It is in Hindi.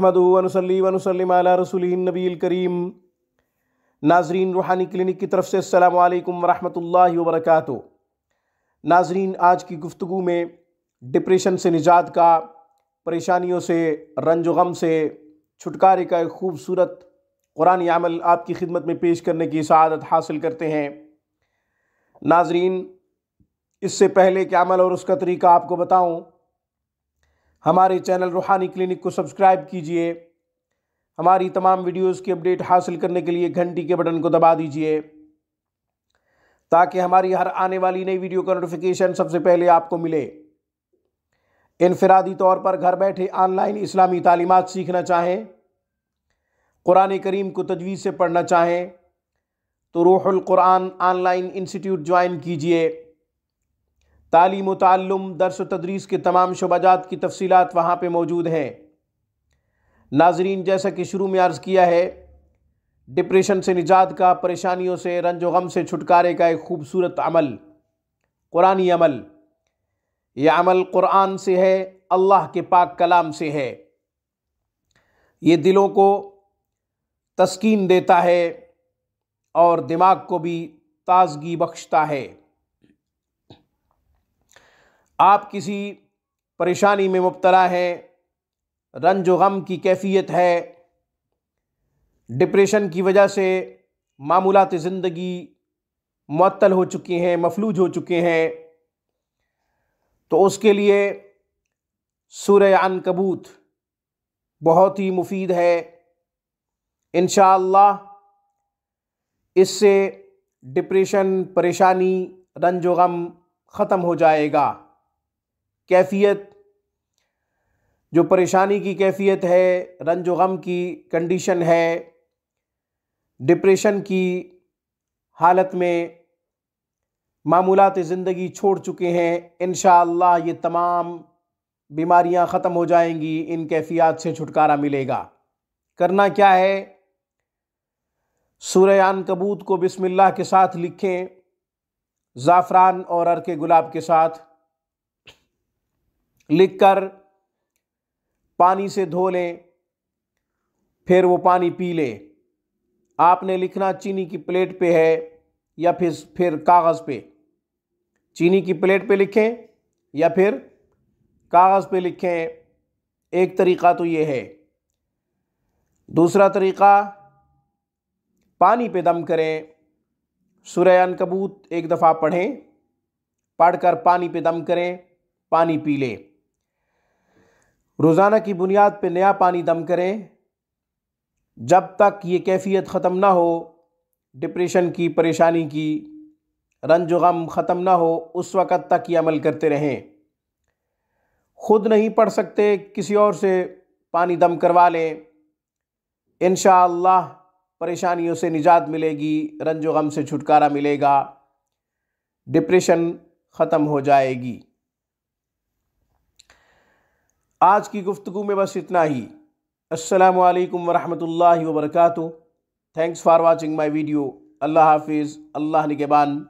नबील करीम नाजरीन रूहानी क्लिनिक की तरफ से अल्लाम वरहमल वरक नाजरीन आज की गुफ्तु में डिप्रेशन से निजात का परेशानियों से रंज गम से छुटकारे का एक खूबसूरत कुरानी अमल आपकी खिदमत में पेश करने की सआदत हासिल करते हैं नाजरीन इससे पहले के अमल और उसका तरीका आपको बताऊँ हमारे चैनल रूहानी क्लिनिक को सब्सक्राइब कीजिए हमारी तमाम वीडियोस की अपडेट हासिल करने के लिए घंटी के बटन को दबा दीजिए ताकि हमारी हर आने वाली नई वीडियो का नोटिफिकेशन सबसे पहले आपको मिले इनफरादी तौर पर घर बैठे ऑनलाइन इस्लामी तालीमत सीखना चाहें कुरान करीम को तजवीज़ से पढ़ना चाहें तो Ruhul Quran online institute join कीजिए तालीम ताल्लुम दरस तदरीस के तमाम शबाजात की तफसीत वहाँ पर मौजूद हैं नाजरीन जैसा कि शुरू में अर्ज़ किया है डिप्रेशन से निजात का परेशानियों से रंज गम से छुटकारे का एक खूबसूरत अमल कुरानी अमल यह अमल क़ुरान से है अल्लाह के पाक कलाम से है ये दिलों को तस्कीन देता है और दिमाग को भी ताजगी बख्शता है आप किसी परेशानी में मुबतला हैं रंज गम की कैफियत है डिप्रेशन की वजह से मामूलत ज़िंदगी मअतल हो चुकी हैं मफलूज हो चुके हैं तो उसके लिए सूर्य अनकबूत बहुत ही मुफीद है इन इससे डिप्रेशन परेशानी रंज गम ख़त्म हो जाएगा कैफियत जो परेशानी की कैफियत है रंज गम की कंडीशन है डिप्रेशन की हालत में मामूलत ज़िंदगी छोड़ चुके हैं इन ये तमाम बीमारियां ख़त्म हो जाएंगी इन कैफियत से छुटकारा मिलेगा करना क्या है सूर्यान कबूत को बिस्मिल्लाह के साथ लिखें ज़ाफ़रान और अरके गुलाब के साथ लिखकर पानी से धो लें फिर वो पानी पी लें आपने लिखना चीनी की प्लेट पे है या फिर फिर कागज़ पे चीनी की प्लेट पे लिखें या फिर कागज़ पे लिखें एक तरीक़ा तो ये है दूसरा तरीक़ा पानी पे दम करें सुरैन कबूत एक दफ़ा पढ़ें पढ़कर पानी पे दम करें पानी पी लें रोज़ाना की बुनियाद पर नया पानी दम करें जब तक ये कैफियत ख़त्म ना हो डिप्रेशन की परेशानी की रंज गम ख़त्म ना हो उस वक़्त तक ये अमल करते रहें ख़ुद नहीं पढ़ सकते किसी और से पानी दम करवा लें इन परेशानियों से निजात मिलेगी रंज गम से छुटकारा मिलेगा डिप्रेशन ख़त्म हो जाएगी आज की गुफ्तु में बस इतना ही अस्सलाम वालेकुम वरहमतुल्लाहि वबरकातुहू thanks for watching my video अल्लाह हाफिज़ अल्लाह निगेबान